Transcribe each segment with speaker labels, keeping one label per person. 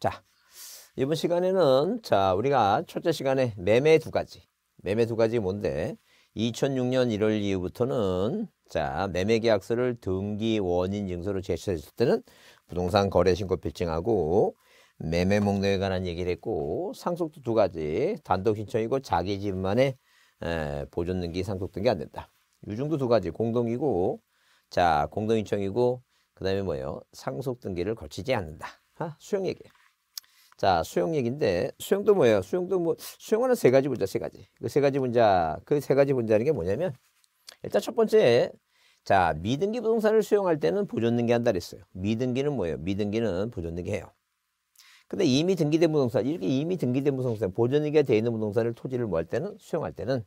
Speaker 1: 자, 이번 시간에는 자, 우리가 첫째 시간에 매매 두 가지. 매매 두 가지 뭔데? 2006년 1월 이후부터는 자, 매매 계약서를 등기 원인 증서로 제출했을 때는 부동산 거래 신고 필증하고 매매 목록에 관한 얘기를 했고 상속도 두 가지 단독 신청이고 자기 집만의 에, 보존 등기 상속 등기 안 된다. 유증도 두 가지 공동이고 자, 공동 신청이고 그다음에 뭐예요? 상속 등기를 거치지 않는다. 아, 수용 얘기예요. 자, 수용 얘기인데 수용도 뭐예요? 수용도 뭐 수용하는 세 가지 문자세 가지. 그 세 가지 문자그 세 가지 문자라는게 뭐냐면 일단 첫 번째 자, 미등기 부동산을 수용할 때는 보존등기 한다 그랬어요. 미등기는 뭐예요? 미등기는 보존등기 해요. 근데 이미 등기된 부동산, 이렇게 이미 등기된 부동산, 보존등기가 되어 있는 부동산을 토지를 뭐 할 때는, 수용할 때는,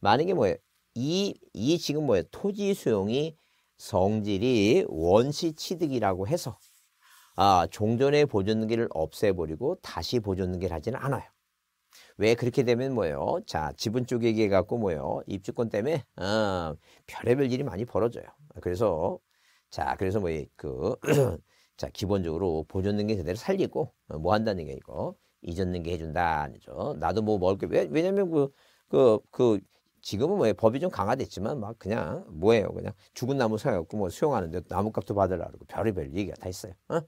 Speaker 1: 만약에 뭐예요? 이, 이 지금 뭐예요? 토지 수용이 성질이 원시 취득이라고 해서 아, 종전의 보존기를 없애버리고 다시 보존기를 하지는 않아요. 왜 그렇게 되면 뭐예요? 자, 지분 쪼개기 해갖고 뭐예요? 입주권 때문에, 아, 별의별 일이 많이 벌어져요. 그래서, 자, 그래서 뭐, 그, 자, 기본적으로 보존능계 제대로 살리고, 어, 뭐 한다는 게 이거, 이전능계 해준다. 아니죠. 나도 뭐 먹을 게, 왜, 왜냐면 그, 그, 그, 지금은 뭐 법이 좀 강화됐지만 막 그냥 뭐예요 그냥 죽은 나무 사갖고 뭐 수용하는데 나무값도 받으려고 그러고 별의별 얘기가 다 있어요. 어?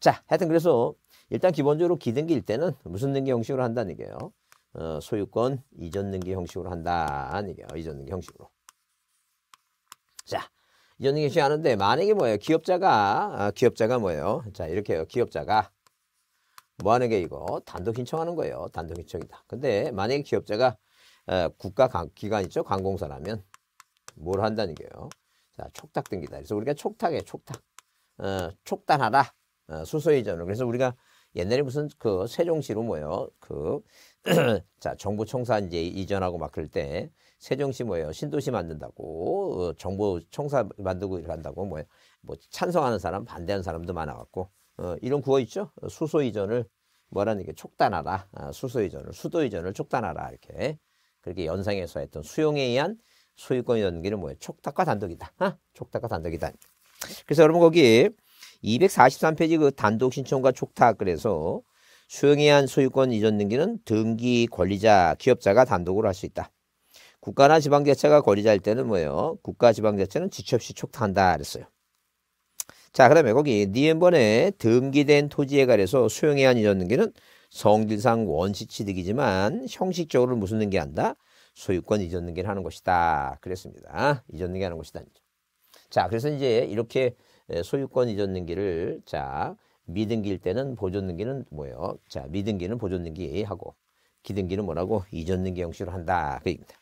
Speaker 1: 자, 하여튼 그래서 일단 기본적으로 기등기일 때는 무슨 등기 형식으로 한다는 얘기예요. 어, 소유권 이전 등기 형식으로 한다는 얘기예요. 이전 등기 형식으로. 자, 이전 등기 형식 하는데 만약에 뭐예요? 기업자가 아, 기업자가 뭐예요? 자, 이렇게요. 기업자가 뭐 하는 게 이거 단독 신청하는 거예요. 단독 신청이다. 근데 만약에 기업자가 에, 어, 국가 기관 있죠? 관공서라면 뭘 한다는 게요. 자, 촉탁 등기다. 그래서 우리가 촉탁에 촉탁. 어, 촉단하라 수소이전을 어, 그래서 우리가 옛날에 무슨 그 세종시로 뭐요 그, 자, 정부 총사 이제 이전하고 막 그럴 때 세종시 뭐예요? 신도시 만든다고, 어, 정부 총사 만들고 이 간다고 뭐예뭐 찬성하는 사람, 반대하는 사람도 많아갖고, 어, 이런 구어 있죠? 수소 이전을 뭐라는 게 촉단하라. 아, 수소 이전을, 수도 이전을 촉단하라. 이렇게. 그렇게 연상해서 했던 수용에 의한 소유권 연기는 뭐예요? 촉탁과 단독이다. 아, 촉탁과 단독이다. 그래서 여러분 거기 243페이지 그 단독 신청과 촉탁 그래서 수용해한 소유권 이전 등기는 등기 권리자 기업자가 단독으로 할 수 있다. 국가나 지방자체가 권리자일 때는 뭐예요? 국가 지방자체는 지체 없이 촉탁한다 그랬어요. 자, 그다음에 거기 니엠번에 등기된 토지에 관해서 수용해한 이전 등기는 성질상 원시 취득이지만 형식적으로 무슨 등기한다? 소유권 이전 등기를 하는 것이다. 그랬습니다. 이전 등기하는 것이다. 자, 그래서 이제 이렇게 예, 소유권 이전 등기를 자 미등기일 때는 보존 등기는 뭐예요? 자 미등기는 보존 등기하고 기등기는 뭐라고 이전 등기 형식으로 한다 그 얘기입니다.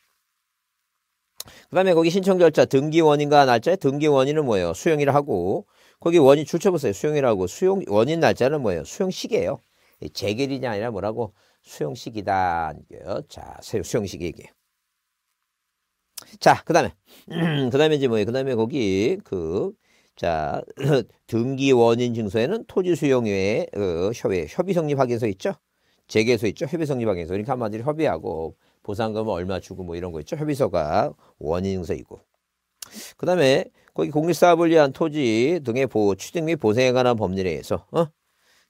Speaker 1: 그다음에 거기 신청 절차 등기 원인과 날짜에 등기 원인은 뭐예요? 수용이라 하고 거기 원인 출처보세요. 수용이라고 수용 원인 날짜는 뭐예요? 수용 시기예요. 재결이냐 아니라 뭐라고 수용 시기다. 자 수용 시기 얘기예요. 자, 그 다음에, 그 다음에 이제 뭐예요? 그 다음에 거기, 그, 자, 등기 원인 증서에는 토지 수용 외에 어, 협의, 협의 성립 확인서 있죠? 재개서 있죠? 협의 성립 확인서. 그러니까 한마디로 협의하고 보상금은 얼마 주고 뭐 이런 거 있죠? 협의서가 원인 증서이고. 그 다음에 거기 공립사업을 위한 토지 등의 보 취득 및 보상에 관한 법률에 의해서 어?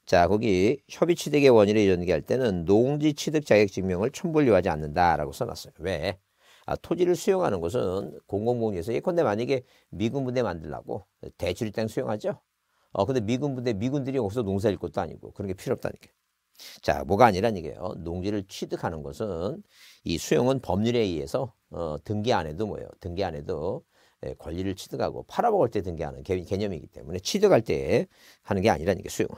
Speaker 1: 자 거기 협의 취득의 원인을 연기할 때는 농지 취득 자격 증명을 첨부를 요하지 않는다라고 써놨어요. 왜? 아, 토지를 수용하는 것은 공공복리에서 예컨대 만약에 미군 부대 만들라고 대출 일단 수용하죠. 어, 근데 미군 부대 미군들이 거기서 농사 일 것도 아니고 그런 게 필요 없다는 게. 자, 뭐가 아니란 얘기예요. 농지를 취득하는 것은 이 수용은 법률에 의해서 어, 등기 안 해도 뭐예요. 등기 안 해도 예, 권리를 취득하고 팔아먹을 때 등기하는 개, 념이기 때문에 취득할 때 하는 게 아니라는 게 수용은.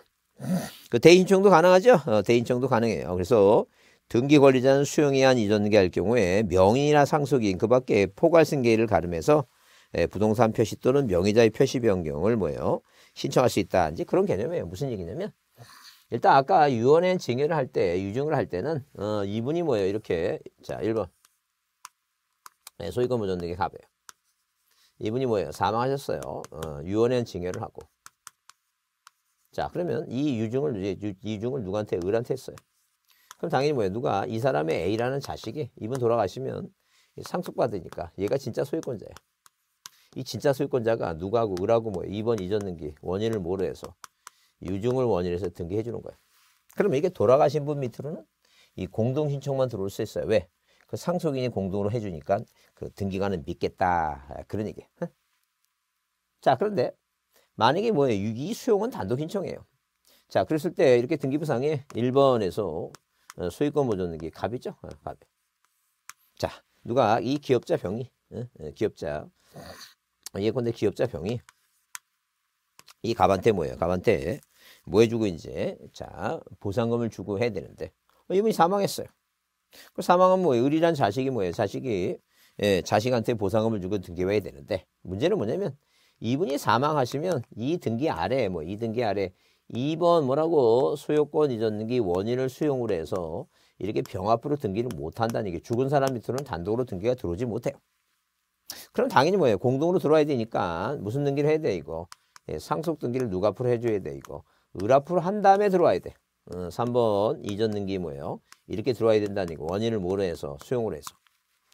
Speaker 1: 그 대인청도 가능하죠. 어, 대인청도 가능해요. 그래서 등기 권리자는 수용이한 이전계할 경우에 명의나 상속인 그 밖에 포괄승계를 가름해서 예, 부동산 표시 또는 명의자의 표시 변경을 뭐요 신청할 수 있다. 이제 그런 개념이에요. 무슨 얘기냐면 일단 아까 유언의 증여를 할 때, 유증을 할 때는 어, 이분이 뭐예요? 이렇게 자 1번 네, 예, 소유권 보존등기 갑이요 이분이 뭐예요? 사망하셨어요. 어, 유언의 증여를 하고 자 그러면 이 유증을 이제 유증을 누구한테 을한테 했어요. 그럼 당연히 뭐예요? 누가 이 사람의 A라는 자식이 이분 돌아가시면 상속받으니까 얘가 진짜 소유권자예요. 이 진짜 소유권자가 누가하고 을하고 뭐예요? 2번 잊었는기 원인을 모르해서 유증을 원인으 해서 등기해 주는 거예요. 그러면 이게 돌아가신 분 밑으로는 이 공동 신청만 들어올 수 있어요. 왜? 그 상속인이 공동으로 해주니까 그 등기관은 믿겠다. 그런 얘기. 자, 그런데 만약에 뭐예요? 이 수용은 단독 신청이에요. 자, 그랬을 때 이렇게 등기부상에 1번에서 어, 수익권 보존액이 갑이죠. 어, 갑. 자, 누가 이 기업자 병이 어, 기업자 예컨대 기업자 병이 이 갑한테 뭐예요? 갑한테 뭐 해주고 이제 자 보상금을 주고 해야 되는데 이분이 사망했어요. 그 사망은 뭐예요? 의리란 자식이 뭐예요? 자식이 예, 자식한테 보상금을 주고 등기해야 되는데 문제는 뭐냐면 이분이 사망하시면 이 등기 아래 뭐이 등기 아래 2번 뭐라고 소유권 이전등기 원인을 수용으로 해서 이렇게 병앞으로 등기를 못한다는 게 죽은 사람 밑으로는 단독으로 등기가 들어오지 못해요. 그럼 당연히 뭐예요? 공동으로 들어와야 되니까 무슨 등기를 해야 돼 이거? 예, 상속 등기를 누가 앞으로 해줘야 돼 이거? 을앞으로 한 다음에 들어와야 돼. 음, 어, 3번 이전 등기 뭐예요? 이렇게 들어와야 된다는 얘 원인을 뭐로 해서 수용으로 해서.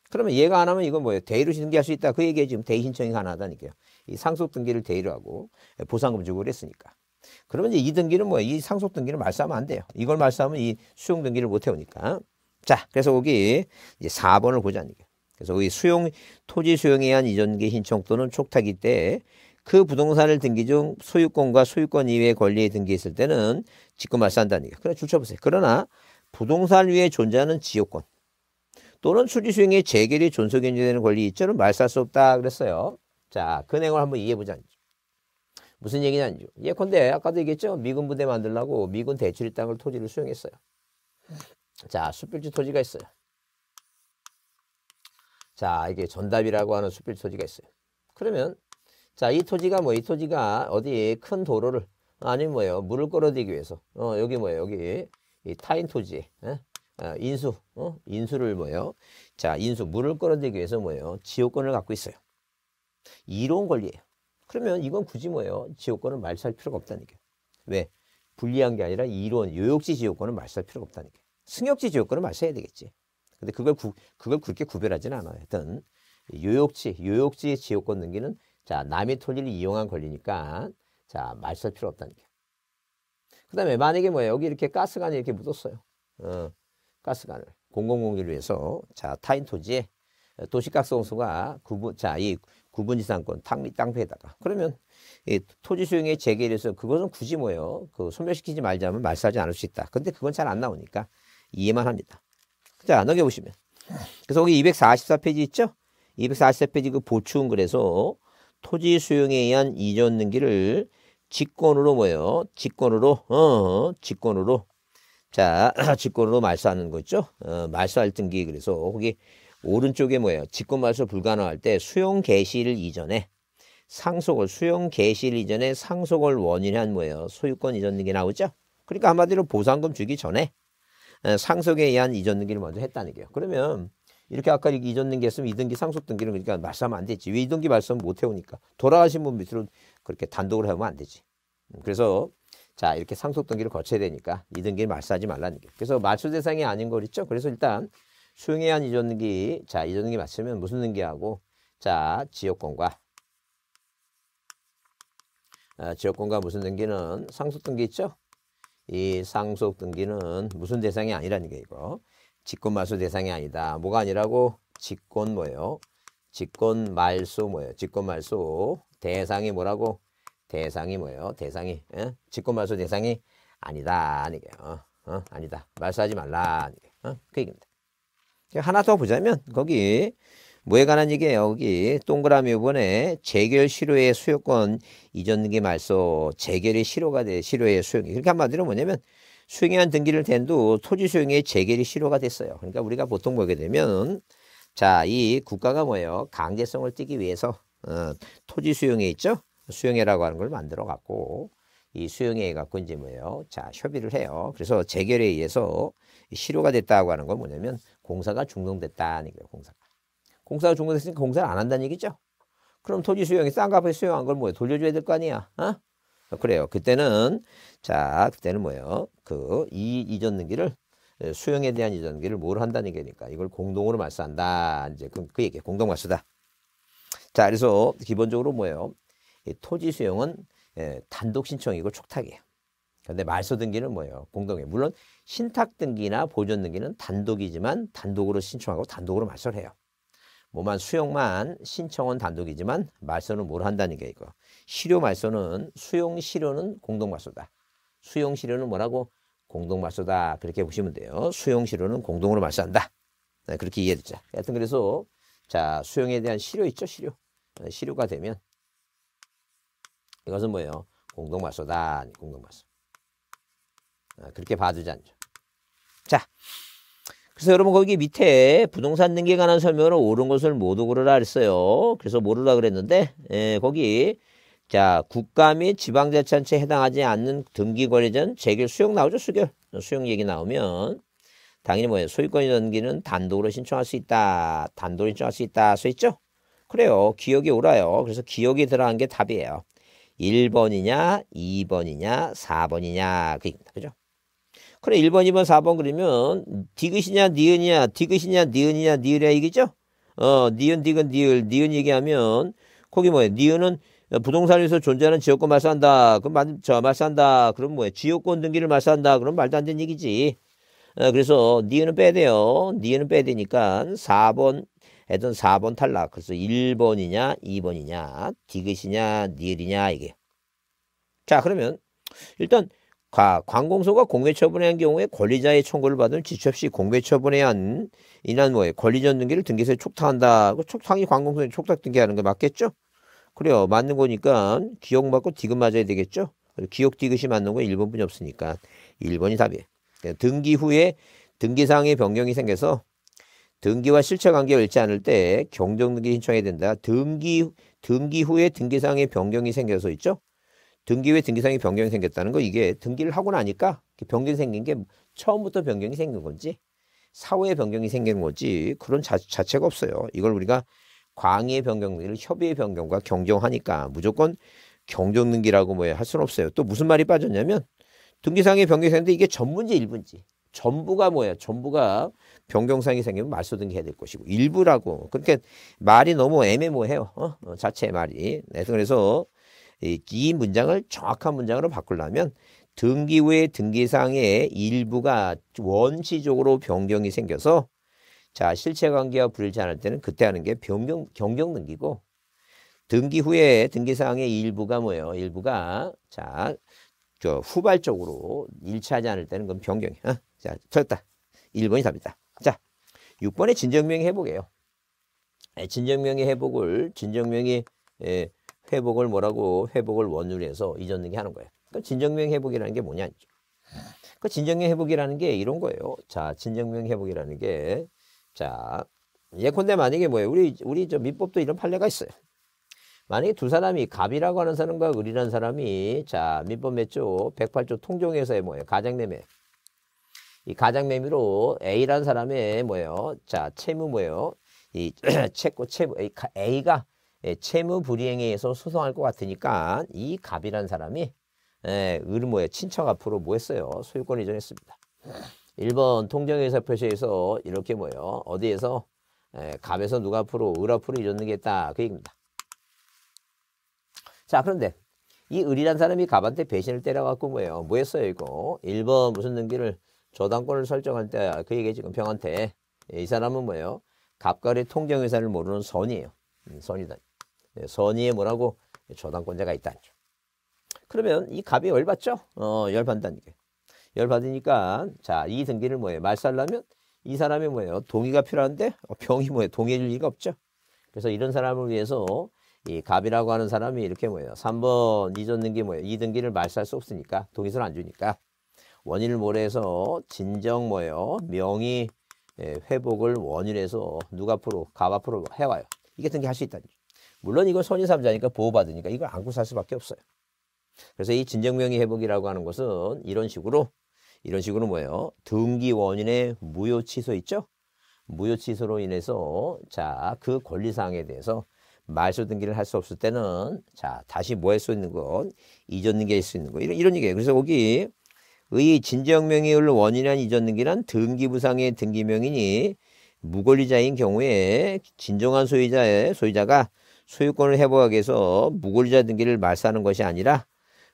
Speaker 1: 그러면 얘가 안 하면 이건 뭐예요? 대의로 신기할 수 있다. 그 얘기에 지금 대의 신청이 가능하다니까요. 이 상속 등기를 대의로 하고 예, 보상금지급을 했으니까. 그러면 이제 이등기는 뭐야? 이 상속 등기는 말싸면 안 돼요. 이걸 말싸면 이 수용 등기를 못 해오니까. 자, 그래서 거기 이제 4번을 보자는 거예요. 그래서 거기 수용 토지 수용에 의한 이전기 신청 또는 촉탁이 때 그 부동산을 등기 중 소유권과 소유권 이외의 권리에 등기했을 때는 직권 말싸한다는 얘기야. 그래 줄쳐보세요. 그러나 부동산 위에 존재하는 지역권 또는 수지 수용의 재결이 존속연재되는 권리 있죠럼 말살 수 없다 그랬어요. 자, 그 내용을 한번 이해해 보자 무슨 얘기냐면 예컨대 아까도 얘기했죠. 미군 부대 만들라고 미군 대출 땅을 토지를 수용했어요. 자, 숲필지 토지가 있어요. 자, 이게 전답이라고 하는 숲필지 토지가 있어요. 그러면 자, 이 토지가 뭐 이 토지가 어디 큰 도로를 아니 뭐예요? 물을 끌어들이기 위해서. 어, 여기 뭐예요? 여기 이 타인 토지. 에? 예? 아, 인수. 어? 인수를 뭐요 자, 인수 물을 끌어들이기 위해서 뭐요 지호권을 갖고 있어요. 이론 권리예요. 그러면 이건 굳이 뭐예요? 지옥권을 말살 필요가 없다니까. 왜? 불리한 게 아니라 이론, 요역지 지옥권은 말살 필요가 없다니까. 승역지 지옥권은 말살해야 되겠지. 근데 그걸 구, 그걸 그렇게 구별하진 않아요. 하여튼 요역지, 요역지 지옥권 능기는 자, 남의 토지를 이용한 권리니까 자, 말살 필요 없다니까. 그다음에 만약에 뭐예요? 여기 이렇게 가스관이 이렇게 묻었어요. 어, 가스관을 공공공기를 위해서 자, 타인 토지에 도시가스 공수가 구분 자이 구분지상권, 탕 땅, 땅패에다가. 그러면 이 토지 수용의 재개에서 그것은 굳이 뭐예요? 그 소멸시키지 말자면 말살하지 않을 수 있다. 근데 그건 잘 안 나오니까 이해만 합니다. 자, 넘겨보시면. 그래서 거기 244페이지 있죠? 244페이지 그 보충 그래서 토지 수용에 의한 이전 등기를 직권으로 뭐예요? 직권으로, 어, 직권으로. 자, 직권으로 말소하는 거죠. 어, 말소할 등기. 그래서 거기 오른쪽에 뭐예요? 직권말소 불가능할 때 수용 개시일 이전에 상속을 수용 개시일 이전에 상속을 원인한 뭐예요? 소유권 이전 등기 나오죠? 그러니까 한마디로 보상금 주기 전에 상속에 의한 이전 등기를 먼저 했다는 게요. 그러면 이렇게 아까 이전 등기 했으면 이등기 상속 등기는 그러니까 말소하면 안 되지. 왜 이등기 말소 못 해오니까. 돌아가신 분 밑으로 그렇게 단독으로 하면 안 되지. 음, 그래서 자 이렇게 상속 등기를 거쳐야 되니까 이등기를 말소하지 말라는 게. 그래서 말소 대상이 아닌 거 있죠. 그래서 일단 수용해한 이전등기, 자, 이전등기 맞추면 무슨 등기하고, 자, 지역권과, 아, 지역권과 무슨 등기는 상속등기 있죠? 이 상속등기는 무슨 대상이 아니라는 게 이거. 직권 말소 대상이 아니다. 뭐가 아니라고? 직권 뭐예요? 직권 말소 뭐예요? 직권 말소 대상이 뭐라고? 대상이 뭐예요? 대상이 예? 직권 말소 대상이 아니다. 아니게요. 어? 어? 아니다. 말소하지 말라. 아니게. 어? 그 얘기입니다. 하나 더 보자면 거기 뭐에 관한 얘기예요. 여기 동그라미 이번에 재결 실효의 수요권 이전등기 말소 재결의 실효가 돼 실효의 수용. 이 그러니까 한마디로 뭐냐면 수행한 등기를 된후 토지 수용의 재결이 실효가 됐어요. 그러니까 우리가 보통 보게 되면 자 이 국가가 뭐예요? 강제성을 띠기 위해서 어, 토지 수용에 있죠. 수용해라고 하는 걸 만들어 갖고 이 수용에 갖고 이제 뭐예요? 자 협의를 해요. 그래서 재결에 의해서 실효가 됐다고 하는 건 뭐냐면 공사가 중동됐다는 얘기예요. 공사가. 공사가 중동됐으니까 공사를 안 한다는 얘기죠. 그럼 토지 수용이 싼 값에 수용한 걸 뭐예요? 돌려줘야 될 거 아니야. 어? 그래요. 그때는 자 그때는 뭐예요? 그 이 이전 등기를 수용에 대한 이전 등기를 뭘 한다는 얘기니까 이걸 공동으로 말소한다. 이제 그, 그 얘기 공동 말소다. 자 그래서 기본적으로 뭐예요? 이 토지 수용은 예, 단독 신청이고 촉탁이에요. 근데 말소 등기는 뭐예요? 공동이에요. 물론 신탁 등기나 보존 등기는 단독이지만 단독으로 신청하고 단독으로 말소해요. 뭐만 수용만 신청은 단독이지만 말소는 뭐 한다는 게 이거. 실효 말소는 수용 실효는 공동 말소다. 수용 실효는 뭐라고? 공동 말소다. 그렇게 보시면 돼요. 수용 실효는 공동으로 말소한다. 네, 그렇게 이해됐죠. 하여튼 그래서 자 수용에 대한 실효 있죠 실효. 네, 실효가 되면 이것은 뭐예요? 공동 말소다. 공동 말소. 아, 그렇게 봐주지 않죠. 자. 그래서 여러분 거기 밑에 부동산 등기에 관한 설명으로 옳은 것을 모두 고르라 그랬어요. 그래서 모르라 그랬는데 예, 거기 자 국가 및 지방자치단체에 해당하지 않는 등기권리전 재결 수용 나오죠 수결 수용 얘기 나오면 당연히 뭐예요 소유권 등기는 단독으로 신청할 수 있다 단독으로 신청할 수 있다 써 있죠 그래요 기억이 오라요 그래서 기억이 들어간 게 답이에요 1번이냐 2번이냐 4번이냐 그입니다 그죠 그래 1번, 2번, 4번 그러면 디귿이냐, 니은이냐, 디귿이냐, 니은이냐, 니이랴 이기죠? 어, 니은, 디귿, 니을, 니은 얘기하면 거기 뭐예요? 니은은 부동산에서 존재하는 지역권 말소한다. 그럼 말, 저 말소한다. 그럼 뭐예요? 지역권 등기를 말소한다. 그럼 말도 안 되는 얘기지. 어, 그래서 니은은 빼야 돼요. 니은은 빼야 되니까 4번 애든 4번 탈락. 그래서 1번이냐, 2번이냐, 디귿이냐, 니을이냐 이게. 자, 그러면 일단 가, 관공서가 공개 처분한 경우에 권리자의 청구를 받은 지체 없이 공개 처분에 한 이난 뭐에 권리전 등기를 등기소에 촉탁한다. 촉탁이 관공서에 촉탁 등기하는 거 맞겠죠? 그래요. 맞는 거니까 기억 맞고 디귿 맞아야 되겠죠? 기억 디귿이 맞는 건1번분이 없으니까 1번이 답이에요. 그러니까 등기 후에 등기사항의 변경이 생겨서 등기와 실체 관계가 옳지 않을 때 경정등기 신청해야 된다. 등기 등기 후에 등기사항의 변경이 생겨서 있죠? 등기 왜 등기상에 변경이 생겼다는 거 이게 등기를 하고 나니까 변경이 생긴 게 처음부터 변경이 생긴 건지 사후에 변경이 생기는 건지 그런 자, 자체가 없어요. 이걸 우리가 광의의 변경을 협의의 변경과 경정하니까 무조건 경정등기라고 뭐야 할 수는 없어요. 또 무슨 말이 빠졌냐면 등기상의 변경이 생겼는데 이게 전문지 일부인지 전부가 뭐야 전부가 변경상이 생기면 말소등기 해야 될 것이고 일부라고 그렇게 그러니까 말이 너무 애매모해요. 어? 어 자체 말이. 네, 그래서 이 문장을 정확한 문장으로 바꾸려면 등기 후에 등기상의 일부가 원시적으로 변경이 생겨서 자 실체관계와 불일치 않을 때는 그때 하는 게 변경 변경 등기고 등기 후에 등기사항의 일부가 뭐예요? 일부가 자 저 후발적으로 일치하지 않을 때는 그건 변경이야. 어? 자 틀렸다. 1번이 답니다자 6번의 진정명의 회복이에요. 예, 진정명의 회복을 진정명의 에, 예, 회복을 뭐라고 회복을 원유로 해서 잊었능이 하는 거예요. 그러니까 진정명 회복이라는 게 뭐냐? 그 진정명 회복이라는 게 이런 거예요. 자, 진정명 회복이라는 게 자, 예컨대 만약에 뭐예요? 우리 우리 저 민법도 이런 판례가 있어요. 만약에 두 사람이 갑이라고 하는 사람과 을이라는 사람이 자, 민법 몇조 108조 통종에서의 뭐예요? 가장매매. 이 가장매매로 A라는 사람의 뭐예요? 자, 채무 뭐예요? 이채 채무 A가 예, 채무 불이행에 의해서 소송할 것 같으니까 이 갑이란 사람이 예, 을모의 친척 앞으로 뭐 했어요? 소유권 이전했습니다. 1번 통정의사 표시에서 이렇게 뭐예요? 어디에서 예, 갑에서 누가 앞으로 을 앞으로 이전하겠다 그 얘기입니다. 자 그런데 이 을이란 사람이 갑한테 배신을 때려갖고 뭐예요? 뭐 했어요 이거? 1번 무슨 등기를 저당권을 설정할 때 그 얘기 지금 병한테 예, 이 사람은 뭐예요? 갑과의 통정의사를 모르는 선이에요. 음, 선이다. 네, 선의에 뭐라고 저당권자가 있다 그러면 이 갑이 열받죠? 어, 열받다니까. 열받으니까 자, 이 등기를 뭐해? 말살라면 이 사람이 뭐예요? 동의가 필요한데 어, 병이 뭐예요? 동의해줄 리가 없죠. 그래서 이런 사람을 위해서 이 갑이라고 하는 사람이 이렇게 뭐예요? 3번 이전 등기 뭐예요? 이 등기를 말살 수 없으니까 동의서를 안 주니까 원인을 모래해서 진정 뭐예요? 명의 예, 회복을 원인해서 누가 앞으로 갑 앞으로 해와요. 이게 등기 할 수 있다는 거죠. 물론 이건 손사삼자니까 보호받으니까 이걸 안고 살 수밖에 없어요. 그래서 이 진정명의 회복이라고 하는 것은 이런 식으로 이런 식으로 뭐예요? 등기 원인의 무효 취소 있죠? 무효 취소로 인해서 자 그 권리사항에 대해서 말소 등기를 할 수 없을 때는 자 다시 뭐 할 수 있는 건 이전 등기할 수 있는 거 이런 이런 얘기예요. 그래서 거기 의 진정명의율 원인한 이전 등기란 등기부상의 등기명인이 무권리자인 경우에 진정한 소유자의 소유자가 소유권을 회복하기 위해서 무권리자 등기를 말살하는 것이 아니라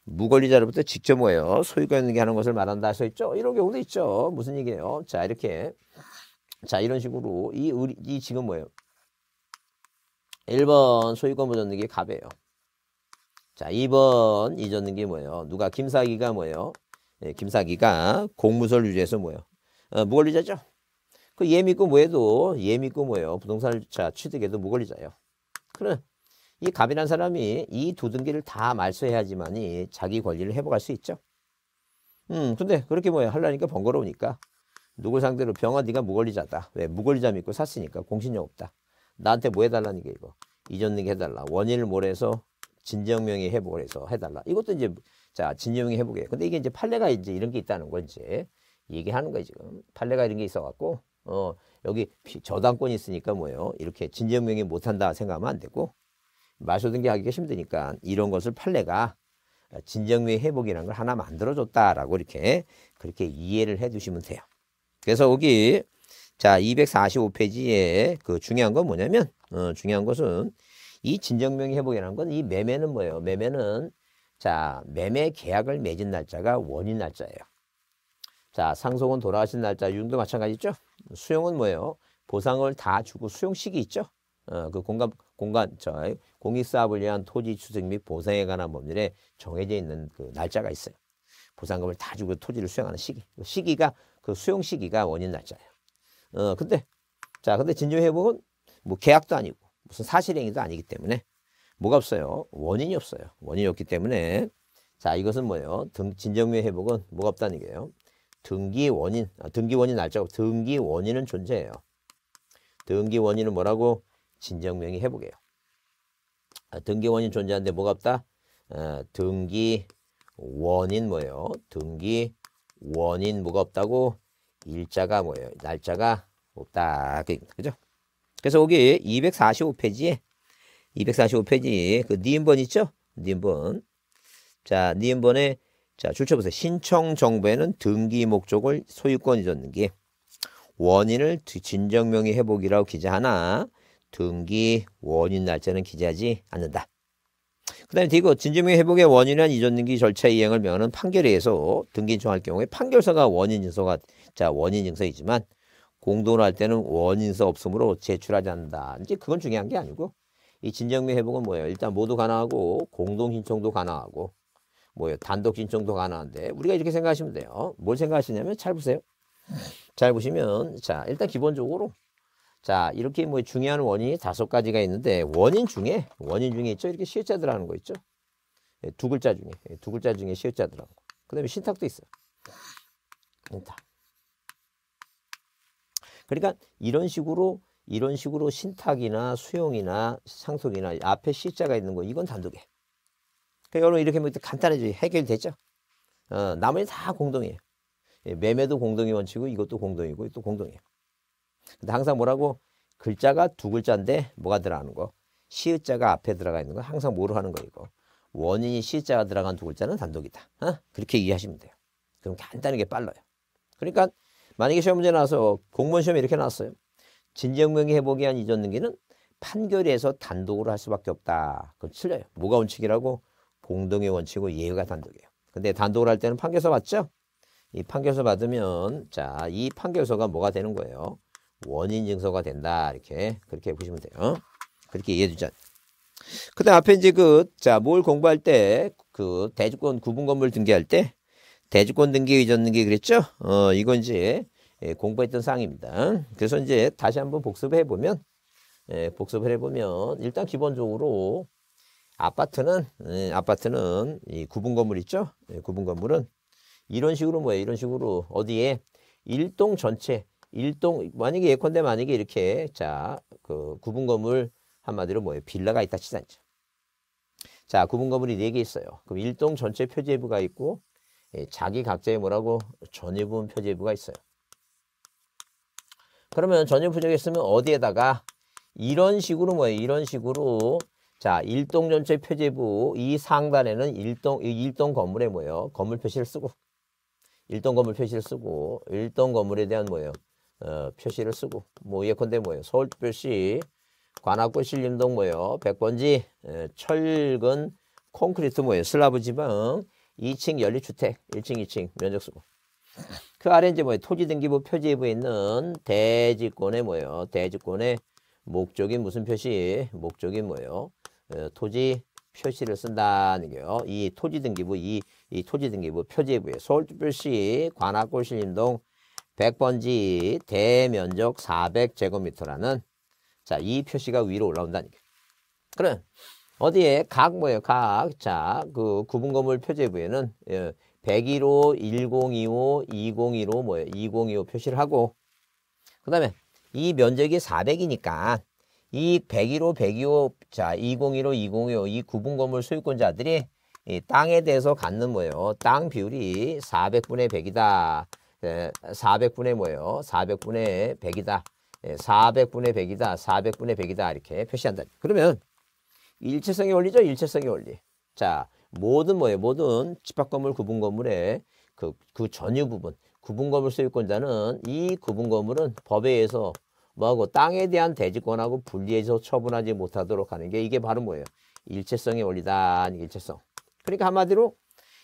Speaker 1: 무권리자로부터 직접 뭐예요? 소유권 등기하는 것을 말한다 서 있죠. 이런 경우도 있죠. 무슨 얘기예요? 자 이렇게 자 이런 식으로 이, 이 지금 뭐예요? 1번 소유권 보전 등기 갑이에요. 자 2번 이전 등기 뭐예요? 누가 김사기가 뭐예요? 예, 김사기가 공무설 유지해서 뭐예요? 어, 무권리자죠. 그예믿고 뭐해도 예믿고 뭐예요? 부동산자 취득해도 무권리자예요. 그래. 이 갑이라는 사람이 이두둥기를다 말소해야지만이 자기 권리를 회복할 수 있죠. 음, 근데 그렇게 뭐야 하려니까 번거로우니까. 누굴 상대로 병아 네가 무권리자다. 왜? 무권리자 믿고 샀으니까 공신력 없다. 나한테 뭐 해달라는 게 이거. 이전 등기 해달라. 원인을 모래서 진정명의 회복을 해서 해달라. 이것도 이제 자 진정명의 회복이에요. 근데 이게 이제 판례가 이제 이런 게 있다는 거이 얘기하는 거예요 지금. 판례가 이런 게 있어갖고 어 여기 저당권이 있으니까 뭐예요? 이렇게 진정명이 못한다 생각하면 안 되고 마셔등기 하기가 힘드니까 이런 것을 판례가 진정명의 회복이라는 걸 하나 만들어줬다라고 이렇게 그렇게 이해를 해주시면 돼요. 그래서 여기 자 245페이지에 그 중요한 건 뭐냐면 어, 중요한 것은 이 진정명의 회복이라는 건 이 매매는 뭐예요? 매매는 자 매매 계약을 맺은 날짜가 원인 날짜예요. 자 상속은 돌아가신 날짜 윤도 마찬가지죠. 수용은 뭐예요? 보상을 다 주고 수용식이 있죠. 어, 그 공간 공간 저 공익 사업을 위한 토지 추색 및 보상에 관한 법률에 정해져 있는 그 날짜가 있어요. 보상금을 다 주고 토지를 수용하는 시기. 그 시기가 그 수용 시기가 원인 날짜예요. 어 근데 자 근데 진주 회복은 뭐 계약도 아니고 무슨 사실행위도 아니기 때문에 뭐가 없어요? 원인이 없어요. 원인이 없기 때문에 자 이것은 뭐예요? 등 진정의 회복은 뭐가 없다는 게요. 등기 원인, 아, 등기 원인 날짜고 등기 원인은 존재해요. 등기 원인은 뭐라고? 진정명이 회복이요 아, 등기 원인 존재하는데 뭐가 없다? 아, 등기 원인 뭐예요? 등기 원인 뭐가 없다고? 일자가 뭐예요? 날짜가 없다. 그죠? 그래서 여기 245페이지에 245페이지 그 니은번 있죠? 니은번. 자, 니은번에 자, 출처보세요. 신청 정부에는 등기 목적을 소유권 이 줬는 게 원인을 진정명의 회복이라고 기재하나 등기 원인 날짜는 기재하지 않는다. 그 다음에 뒤고 진정명의 회복의 원인은 이전등기 절차 이행을 명하는 판결에 의해서 등기 인정할 경우에 판결서가 원인 증서가 자 원인 증서이지만 공동으로 할 때는 원인서 없음으로 제출하지 않는다. 이제 그건 중요한 게 아니고 이 진정명 의 회복은 뭐예요? 일단 모두 가능하고 공동 신청도 가능하고 뭐예요? 단독 진청도 가능한데 우리가 이렇게 생각하시면 돼요. 뭘 생각하시냐면 잘 보세요. 잘 보시면 자 일단 기본적으로 자 이렇게 뭐 중요한 원인이 다섯 가지가 있는데 원인 중에 원인 중에 있죠 이렇게 시옷자 들하는거 있죠 예, 두 글자 중에 예, 두 글자 중에 시옷자 들하는거 그다음에 신탁도 있어요 신탁 그러니까 이런 식으로 이런 식으로 신탁이나 수용이나 상속이나 앞에 시자가 있는 거 이건 단독에 이요 그러니까 여러분 이렇게 하면 간단해져요. 해결되죠. 어, 나머지 다 공동이에요. 예, 매매도 공동의 원칙이고 이것도 공동이고 이것도 공동이에요. 근데 항상 뭐라고 글자가 두 글자인데 뭐가 들어가는 거? 시읒자가 앞에 들어가 있는 건 항상 뭐로 하는 거 이거. 원인이 시자가 들어간 두 글자는 단독이다. 어? 그렇게 이해하시면 돼요. 그럼 간단하게 빨라요. 그러니까 만약에 시험 문제 나와서 공무원 시험에 이렇게 나왔어요. 진정명의 회복에 한 이전 등기는 판결에서 단독으로 할 수밖에 없다. 그건 틀려요. 뭐가 원칙이라고? 공동의 원칙이고 예외가 단독이에요. 근데 단독을 할 때는 판결서 받죠? 이 판결서 받으면 자, 이 판결서가 뭐가 되는 거예요? 원인 증서가 된다. 이렇게 그렇게 보시면 돼요. 그렇게 이해해 주자. 그다음 앞에 이제 그 자, 뭘 공부할 때 그 대주권 구분 건물 등기할 때 대주권 등기 의전 등기 그랬죠? 어, 이건 이제 예, 공부했던 사항입니다. 그래서 이제 다시 한번 복습해 보면 예, 복습을 해보면 일단 기본적으로 아파트는 예, 아파트는 이 구분 건물 있죠? 예, 구분 건물은 이런 식으로 뭐예요? 이런 식으로 어디에 일동 전체 일동 만약에 예컨대 만약에 이렇게 자 그 구분 건물 한마디로 뭐예요? 빌라가 있다 치자. 자 구분 건물이 네 개 있어요. 그럼 일동 전체 표제부가 있고 예, 자기 각자의 뭐라고 전유분 표제부가 있어요. 그러면 전유분 표제부 있으면 어디에다가 이런 식으로 뭐예요? 이런 식으로 자, 1동 전체 표제부 이 상단에는 1동 일동 건물에 뭐예요? 건물 표시를 쓰고 1동 건물 표시를 쓰고 1동 건물에 대한 뭐예요? 어, 표시를 쓰고 뭐 예컨대 뭐예요? 서울 특별시 관악구 신림동 뭐예요? 백번지 철근 콘크리트 뭐예요? 슬라브 지방 2층 연립주택 1층 2층 면적 쓰고 그 아래 이제 뭐예요? 토지 등기부 표지부에 있는 대지권의 뭐예요? 대지권의 목적이 무슨 표시? 목적이 뭐예요? 어, 토지 표시를 쓴다는 게요. 이 토지 등기부 이, 이 토지 등기부 표지부에 서울특별시 관악구 신림동 100번지 대면적 400제곱미터라는 자, 이 표시가 위로 올라온다는 게. 그래. 어디에 각 뭐예요? 각. 자, 그 구분 건물 표제부에는 101호, 1025, 2015 뭐예요? 2025 표시를 하고 그다음에 이 면적이 400이니까 이 101호, 102호, 자 2015, 2025, 이 구분 건물 소유권자들이 이 땅에 대해서 갖는 뭐예요? 땅 비율이 400분의 100이다. 400분의 예, 뭐예요? 400분의 100이다. 400분의 예, 100이다. 400분의 100이다. 이렇게 표시한다. 그러면 일체성의 원리죠? 일체성의 원리. 자, 모든 뭐예요? 모든 집합 건물, 구분 건물의 그, 그 전유 부분, 구분 건물 소유권자는 이 구분 건물은 법에 의해서 뭐하고 땅에 대한 대지권하고 분리해서 처분하지 못하도록 하는 게 이게 바로 뭐예요? 일체성의 원리다. 일체성. 그러니까 한마디로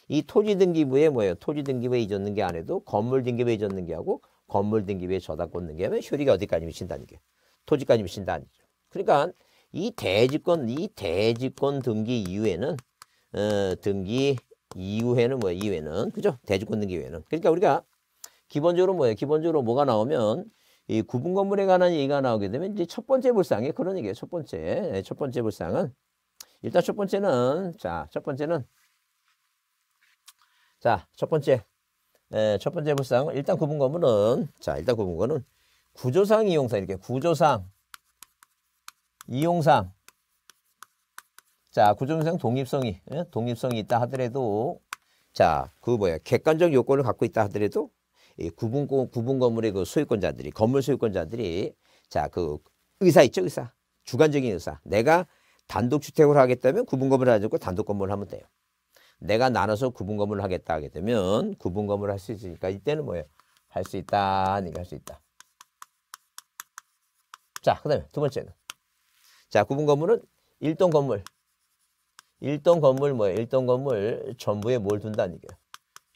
Speaker 1: 이 토지 등기부에 뭐예요? 토지 등기부에 잊었는 게 안 해도 건물 등기부에 잊었는 게하고 건물 등기부에 저당권 등기하면 효리가 어디까지 미친다는 게 토지까지 미친다는 거죠. 그러니까 이 대지권 이 대지권 등기 이후에는 어, 등기 이후에는 뭐예요? 이후에는 그죠? 대지권 등기 이후에는 그러니까 우리가 기본적으로 뭐예요? 기본적으로 뭐가 나오면 이 구분 건물에 관한 얘기가 나오게 되면 이제 첫 번째 불상에 그런 얘기예요. 첫 번째. 예, 첫 번째 불상은 일단 첫 번째는 자, 첫 번째는 자, 첫 번째. 에, 예, 첫 번째 불상은 일단 구분 건물은 자, 일단 구분 건은 구조상 이용상 이렇게 구조상 이용상 자, 구조상 독립성이 예? 독립성이 있다 하더라도 자, 그 뭐야? 객관적 요건을 갖고 있다 하더라도 구분 구분 건물의 그 소유권자들이 건물 소유권자들이 자그 의사 있죠 의사 주관적인 의사 내가 단독 주택을 하겠다면 구분 건물을 하지 고 단독 건물을 하면 돼요. 내가 나눠서 구분 건물을 하겠다 하게 되면 구분 건물을 할 수 있으니까 이때는 뭐예요? 할 수 있다. 하니까 할수 있다. 자, 그다음에 두 번째는 자, 구분 건물은 일동 건물. 일동 건물 뭐예요? 일동 건물 전부에 뭘 둔다는 얘기예요.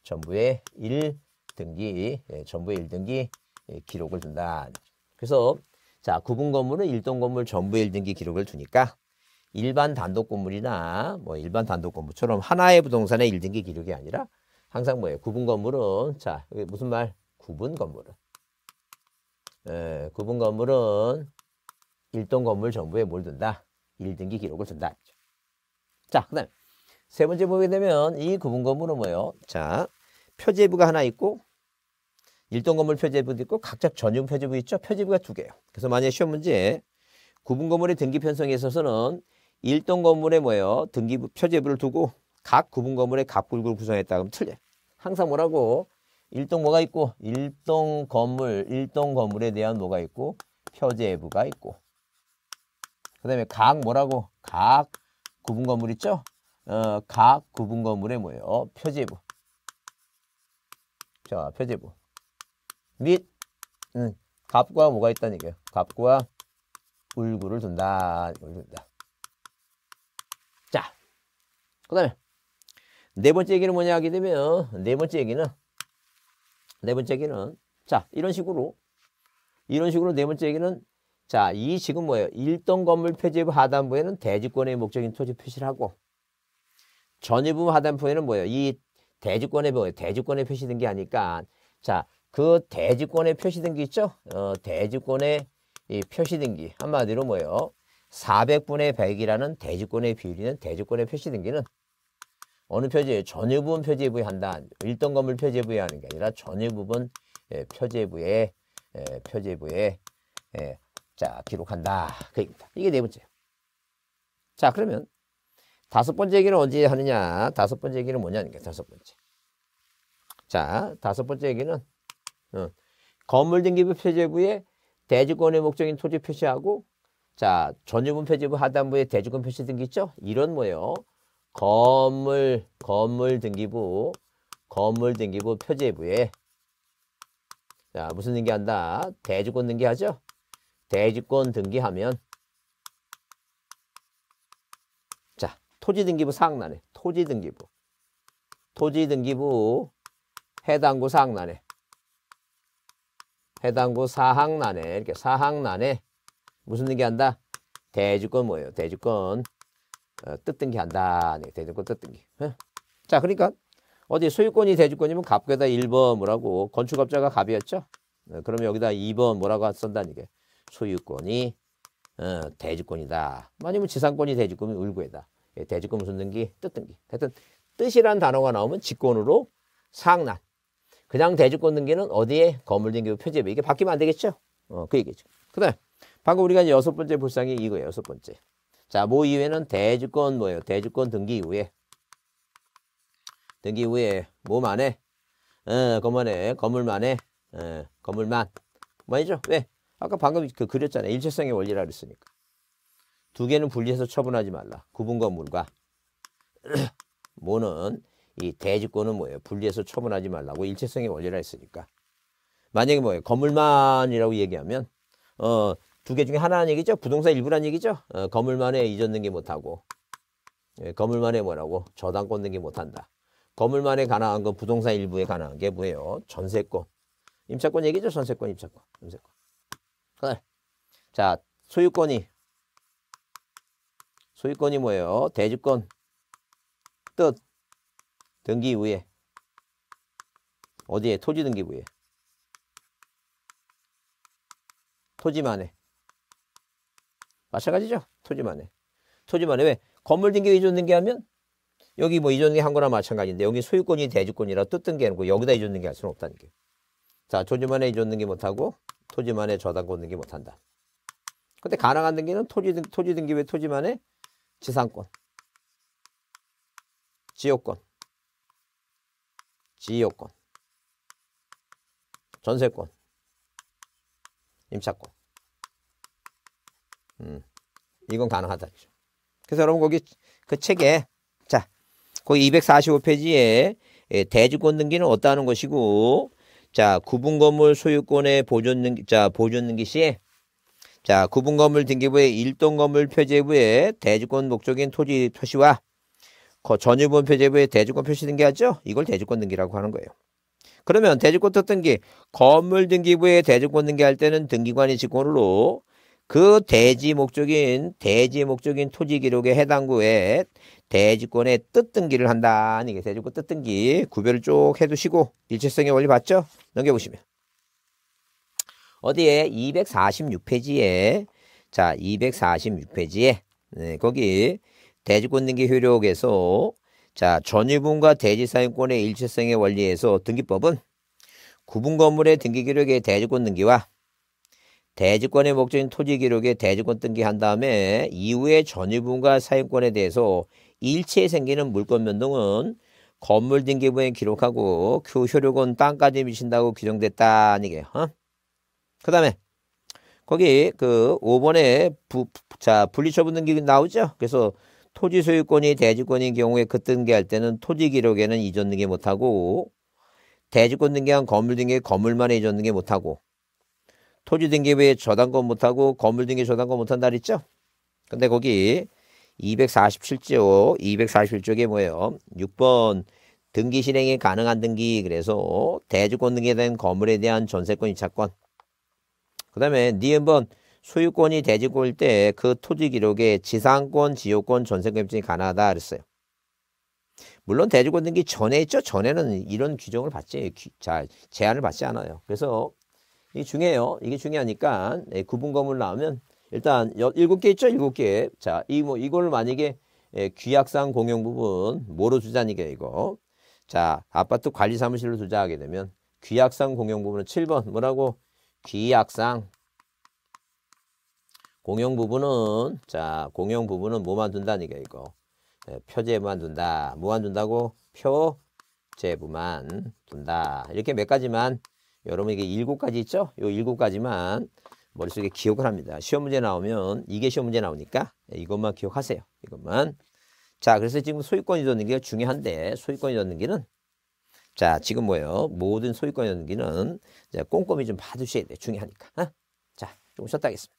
Speaker 1: 전부에 일 등기, 예, 전부의 1등기 예, 기록을 둔다. 그래서 자, 구분 건물은 일동 건물 전부의 1등기 기록을 두니까 일반 단독 건물이나 뭐 일반 단독 건물처럼 하나의 부동산의 1등기 기록이 아니라 항상 뭐예요? 구분 건물은 자, 여기 무슨 말? 구분 건물은 예, 구분 건물은 일동 건물 전부에 뭘 둔다? 1등기 기록을 둔다. 자, 그다음세 번째 보게 되면 이 구분 건물은 뭐예요? 자, 표제부가 하나 있고 일동 건물 표제부도 있고 각자 전용 표제부 있죠. 표제부가 두 개예요. 그래서 만약에 시험 문제 구분 건물의 등기 편성에 있어서는 일동 건물에 뭐예요? 등기 표제부를 두고 각 구분 건물의 각구굴 구성했다 그러면 틀려. 항상 뭐라고 일동 뭐가 있고 일동 건물, 일동 건물에 대한 뭐가 있고 표제부가 있고 그다음에 각 뭐라고 각 구분 건물 있죠? 어, 각 구분 건물의 뭐예요? 표제부. 자, 표제부. 및 음, 갑과 뭐가 있다는 얘기예요. 갑과 울구를 둔다. 이걸 다 자, 그 다음에 네 번째 얘기는 뭐냐 하게 되면 네 번째 얘기는 네 번째 얘기는 자 이런 식으로 이런 식으로 네 번째 얘기는 자 이 지금 뭐예요? 1동 건물 폐지 하단부에는 대지권의 목적인 토지 표시를 하고 전입부 하단부에는 뭐예요? 이 대지권의 뭐예요? 대지권에 표시된 게 아니까 자그 대지권에 표시된 게 있죠? 어, 대지권의 이 표시된 게 한마디로 뭐예요? 400분의 100이라는 대지권의 비율이는 대지권의 표시된 기는 어느 표제에 전유부분 표제 부여한다. 일등 건물 표제 부여하는 게 아니라 전유부분 예, 표제 부에 예, 표제 부에 예, 자 기록한다. 그입니다. 이게 네 번째. 자 그러면 다섯 번째 얘기는 언제 하느냐? 다섯 번째 얘기는 뭐냐는 게 다섯 번째. 자 다섯 번째 얘기는 어. 건물 등기부 표제부에 대지권의 목적인 토지 표시하고 자 전유분 표제부 하단부에 대지권 표시 등기 있죠? 이런 뭐예요? 건물 건물 등기부 건물 등기부 표제부에 자 무슨 등기한다? 대지권 등기하죠? 대지권 등기하면 자 토지 등기부 사항란에 토지 등기부 토지 등기부 해당구 사항란에 해당구 사항란에 이렇게 사항란에 무슨 얘기한다? 대주권 뭐예요? 대주권 어, 뜻등기한다. 네, 대주권 뜻등기. 어? 자, 그러니까 어디 소유권이 대주권이면 갑에다 1번 뭐라고 건축업자가 갑이었죠? 어, 그러면 여기다 2번 뭐라고 쓴다는 게 소유권이 어, 대주권이다. 아니면 지상권이 대주권이 을구에다. 예, 대주권 무슨 등기? 뜻등기. 하여튼 뜻이란 단어가 나오면 직권으로 상란. 그냥 대주권 등기는 어디에 건물 등기 부 표제비 이게 바뀌면 안 되겠죠? 어, 그 얘기죠. 그다음 방금 우리가 여섯 번째 불상이 이거예요. 여섯 번째. 자, 모 이외는 대주권 뭐예요? 대주권 등기 이후에 등기 이후에 뭐만에 어, 건물에 건물만에 어, 건물만 뭐죠 왜? 아까 방금 그 그렸잖아요. 일체성의 원리라 그랬으니까. 두 개는 분리해서 처분하지 말라. 구분 건물과 모는 이 대지권은 뭐예요? 분리해서 처분하지 말라고 일체성의 원리라 했으니까. 만약에 뭐예요? 건물만이라고 얘기하면 어, 두 개 중에 하나는 얘기죠? 부동산 일부란 얘기죠? 어, 건물만에 이전 등기 못하고 예, 건물만에 뭐라고? 저당권 등기 못한다. 건물만에 가능한 건 부동산 일부에 가능한 게 뭐예요? 전세권. 임차권 얘기죠? 전세권, 임차권, 임세권. 그래. 자, 소유권이 소유권이 뭐예요? 대지권뜻 등기 이후에 어디에? 토지 등기 부에 토지만에 마찬가지죠. 토지만에 토지만에 왜? 건물 등기 이전 등기하면 여기 뭐 이전 등기한 거나 마찬가지인데 여기 소유권이 대주권이라 또 등기하는 거 여기다 이전 등기할 수는 없다는 게. 자 토지만에 이전 등기 못하고 토지만에 저당권 등기 못한다. 근데 가능한 등기는 토지, 등, 토지 등기 외 토지만에 지상권 지역권 지요건, 전세권, 임차권. 음, 이건 가능하다. 그래서 여러분 거기 그 책에 자, 거기 245페이지에 예, 대주권 등기는 어떠하는 것이고 자, 구분 건물 소유권의 보존 등기 자, 보존 등기 시 자, 구분 건물 등기부의 일동 건물 표제부에 대주권 목적인 토지 토시와 전유분 표제부에 대주권 표시 등기하죠. 이걸 대주권 등기라고 하는 거예요. 그러면 대주권 특등기, 건물 등기부에 대주권 등기할 때는 등기관이 직권으로 그 대지 목적인 대지 목적인 토지 기록의 해당구에 대지권의 뜻 등기를 한다. 이게 대지권 뜻 등기 구별을 쭉 해두시고 일체성의 원리 봤죠? 넘겨보시면 어디에 246페이지에 자 246페이지에 네, 거기 대지권등기 효력에서 자 전유분과 대지사용권의 일체성의 원리에서 등기법은 구분 건물의 등기 기록의 대지권 등기와 대지권의 목적인 토지 기록의 대지권 등기한 다음에 이후에 전유분과 사용권에 대해서 일체에 생기는 물권 변동은 건물 등기부에 기록하고 그 효력은 땅까지 미친다고 규정됐다는 얘기예요. 어? 그 다음에 거기 그 5번에 부, 자 분리처분 등기 나오죠. 그래서 토지 소유권이 대지권인 경우에 그 등기할 때는 토지 기록에는 이전 등기 못하고 대지권 등기한 건물 등기에 건물만 이전 등기 못하고 토지 등기 부에 저당권 못하고 건물 등기 저당권 못한 날 있죠? 근데 거기 247조 247조에 뭐예요? 6번 등기 실행이 가능한 등기 그래서 대지권 등기에 대한 건물에 대한 전세권 이차권 그 다음에 니은번 소유권이 돼지고올때그 토지 기록에 지상권, 지역권, 전세금 입증이 가능하다 그랬어요. 물론 대고 있는 게 전에 있죠. 전에는 이런 규정을 받지 자 제한을 받지 않아요. 그래서 이게 중요해요. 이게 중요하니까 예, 구분 건물 나오면 일단 일곱 개 있죠. 일곱 개. 자, 이 뭐 이걸 만약에 예, 귀약상 공용 부분 뭐로 주자니까 이거. 자, 아파트 관리 사무실로 주자하게 되면 귀약상 공용 부분은 7번 뭐라고? 귀약상 공용 부분은 자 공용 부분은 뭐만 둔다니까 이거 네, 표제만 둔다 뭐만 둔다고 표제부만 둔다 이렇게 몇 가지만 여러분 이게 일곱 가지 있죠 요 일곱 가지만 머릿속에 기억을 합니다 시험 문제 나오면 이게 시험 문제 나오니까 이것만 기억하세요 이것만 자 그래서 지금 소유권 이전는게 중요한데 소유권 이전는기는자 지금 뭐예요 모든 소유권 이전는기는 꼼꼼히 좀 봐주셔야 돼 중요하니까 어? 자 조금 쉬었다 하겠습니다